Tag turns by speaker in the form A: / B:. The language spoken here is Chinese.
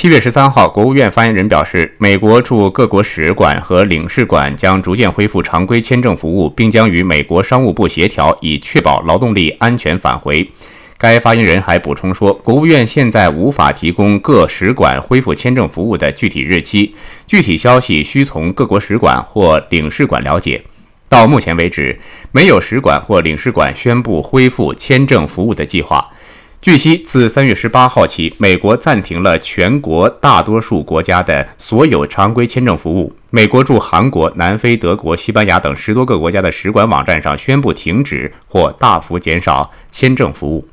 A: 七月十三号，国务院发言人表示，美国驻各国使馆和领事馆将逐渐恢复常规签证服务，并将与美国商务部协调，以确保劳动力安全返回。该发言人还补充说，国务院现在无法提供各使馆恢复签证服务的具体日期，具体消息需从各国使馆或领事馆了解。到目前为止，没有使馆或领事馆宣布恢复签证服务的计划。据悉，自三月十八号起，美国暂停了全国大多数国家的所有常规签证服务。美国驻韩国、南非、德国、西班牙等十多个国家的使馆网站上宣布停止或大幅减少签证服务。